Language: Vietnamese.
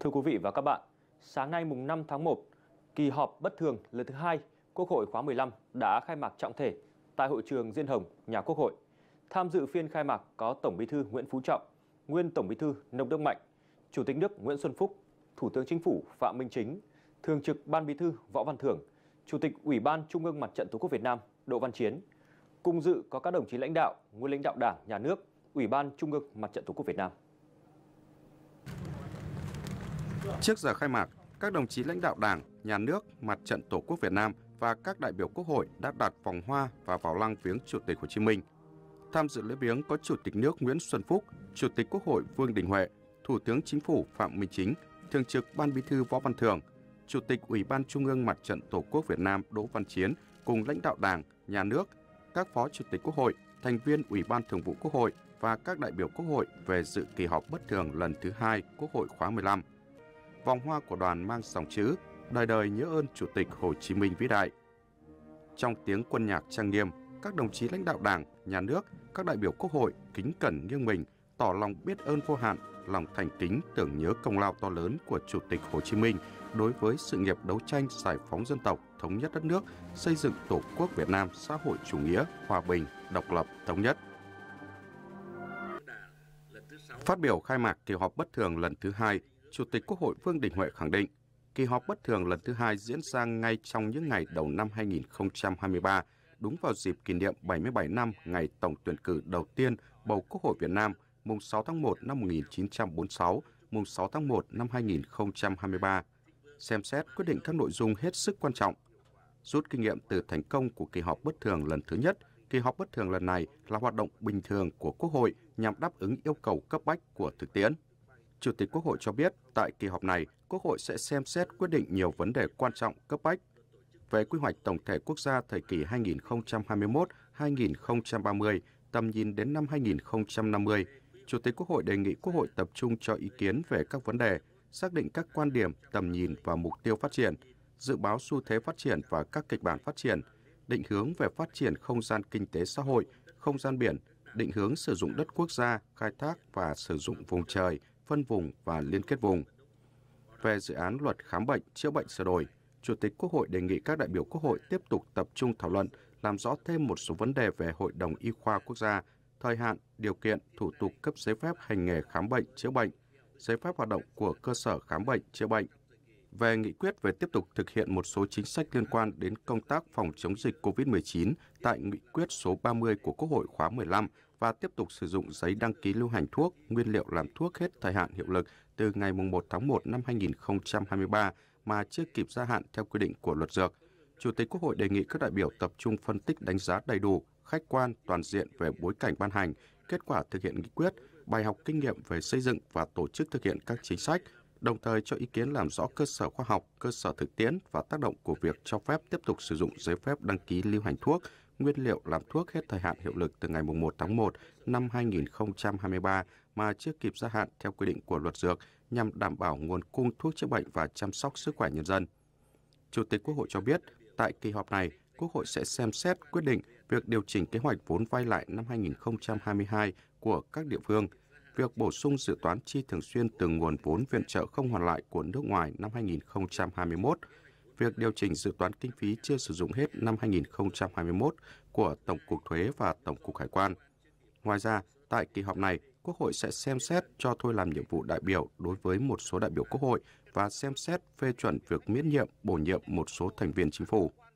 Thưa quý vị và các bạn, sáng nay mùng 5 tháng 1, kỳ họp bất thường lần thứ hai Quốc hội khóa 15 đã khai mạc trọng thể tại hội trường Diên Hồng, nhà Quốc hội. Tham dự phiên khai mạc có Tổng Bí thư Nguyễn Phú Trọng, nguyên Tổng Bí thư Nông Đức Mạnh, Chủ tịch nước Nguyễn Xuân Phúc, Thủ tướng Chính phủ Phạm Minh Chính, Thường trực Ban Bí thư Võ Văn Thưởng, Chủ tịch Ủy ban Trung ương Mặt trận Tổ quốc Việt Nam Đỗ Văn Chiến. Cùng dự có các đồng chí lãnh đạo, nguyên lãnh đạo Đảng, Nhà nước, Ủy ban Trung ương Mặt trận Tổ quốc Việt Nam. Trước giờ khai mạc, các đồng chí lãnh đạo Đảng, Nhà nước, Mặt trận Tổ quốc Việt Nam và các đại biểu Quốc hội đã đặt vòng hoa và vào lăng viếng Chủ tịch Hồ Chí Minh. Tham dự lễ viếng có Chủ tịch nước Nguyễn Xuân Phúc, Chủ tịch Quốc hội Vương Đình Huệ, Thủ tướng Chính phủ Phạm Minh Chính, Thường trực Ban Bí thư Võ Văn Thưởng, Chủ tịch Ủy ban Trung ương Mặt trận Tổ quốc Việt Nam Đỗ Văn Chiến cùng lãnh đạo Đảng, Nhà nước, các Phó Chủ tịch Quốc hội, thành viên Ủy ban Thường vụ Quốc hội và các đại biểu Quốc hội về dự kỳ họp bất thường lần thứ hai Quốc hội khóa 15 vòng hoa của đoàn mang dòng chữ Đời đời nhớ ơn Chủ tịch Hồ Chí Minh vĩ đại. Trong tiếng quân nhạc trang nghiêm, các đồng chí lãnh đạo Đảng, Nhà nước, các đại biểu Quốc hội kính cẩn nghiêng mình, tỏ lòng biết ơn vô hạn, lòng thành kính tưởng nhớ công lao to lớn của Chủ tịch Hồ Chí Minh đối với sự nghiệp đấu tranh giải phóng dân tộc, thống nhất đất nước, xây dựng Tổ quốc Việt Nam xã hội chủ nghĩa, hòa bình, độc lập, thống nhất. Phát biểu khai mạc kỳ họp bất thường lần thứ hai Chủ tịch Quốc hội Vương Đình Huệ khẳng định, kỳ họp bất thường lần thứ hai diễn ra ngay trong những ngày đầu năm 2023, đúng vào dịp kỷ niệm 77 năm ngày tổng tuyển cử đầu tiên bầu Quốc hội Việt Nam mùng 6 tháng 1 năm 1946, mùng 6 tháng 1 năm 2023, xem xét quyết định các nội dung hết sức quan trọng. Rút kinh nghiệm từ thành công của kỳ họp bất thường lần thứ nhất, kỳ họp bất thường lần này là hoạt động bình thường của Quốc hội nhằm đáp ứng yêu cầu cấp bách của thực tiễn. Chủ tịch Quốc hội cho biết tại kỳ họp này, Quốc hội sẽ xem xét quyết định nhiều vấn đề quan trọng cấp bách về quy hoạch tổng thể quốc gia thời kỳ 2021-2030, tầm nhìn đến năm 2050. Chủ tịch Quốc hội đề nghị Quốc hội tập trung cho ý kiến về các vấn đề, xác định các quan điểm, tầm nhìn và mục tiêu phát triển, dự báo xu thế phát triển và các kịch bản phát triển, định hướng về phát triển không gian kinh tế xã hội, không gian biển, định hướng sử dụng đất quốc gia, khai thác và sử dụng vùng trời, phân vùng và liên kết vùng. Về dự án luật khám bệnh, chữa bệnh sửa đổi, Chủ tịch Quốc hội đề nghị các đại biểu Quốc hội tiếp tục tập trung thảo luận, làm rõ thêm một số vấn đề về Hội đồng Y khoa Quốc gia, thời hạn, điều kiện, thủ tục cấp giấy phép hành nghề khám bệnh, chữa bệnh, giấy phép hoạt động của cơ sở khám bệnh, chữa bệnh. Về nghị quyết về tiếp tục thực hiện một số chính sách liên quan đến công tác phòng chống dịch COVID-19 tại nghị quyết số 30 của Quốc hội khóa 15 và tiếp tục sử dụng giấy đăng ký lưu hành thuốc, nguyên liệu làm thuốc hết thời hạn hiệu lực từ ngày 1 tháng 1 năm 2023 mà chưa kịp gia hạn theo quy định của luật dược. Chủ tịch Quốc hội đề nghị các đại biểu tập trung phân tích đánh giá đầy đủ, khách quan, toàn diện về bối cảnh ban hành, kết quả thực hiện nghị quyết, bài học kinh nghiệm về xây dựng và tổ chức thực hiện các chính sách – đồng thời cho ý kiến làm rõ cơ sở khoa học, cơ sở thực tiễn và tác động của việc cho phép tiếp tục sử dụng giấy phép đăng ký lưu hành thuốc, nguyên liệu làm thuốc hết thời hạn hiệu lực từ ngày 1 tháng 1 năm 2023 mà chưa kịp gia hạn theo quy định của luật dược nhằm đảm bảo nguồn cung thuốc chữa bệnh và chăm sóc sức khỏe nhân dân. Chủ tịch Quốc hội cho biết, tại kỳ họp này, Quốc hội sẽ xem xét quyết định việc điều chỉnh kế hoạch vốn vay lại năm 2022 của các địa phương – việc bổ sung dự toán chi thường xuyên từ nguồn vốn viện trợ không hoàn lại của nước ngoài năm 2021, việc điều chỉnh dự toán kinh phí chưa sử dụng hết năm 2021 của Tổng cục Thuế và Tổng cục Hải quan. Ngoài ra, tại kỳ họp này, Quốc hội sẽ xem xét cho thôi làm nhiệm vụ đại biểu đối với một số đại biểu Quốc hội và xem xét phê chuẩn việc miễn nhiệm, bổ nhiệm một số thành viên chính phủ.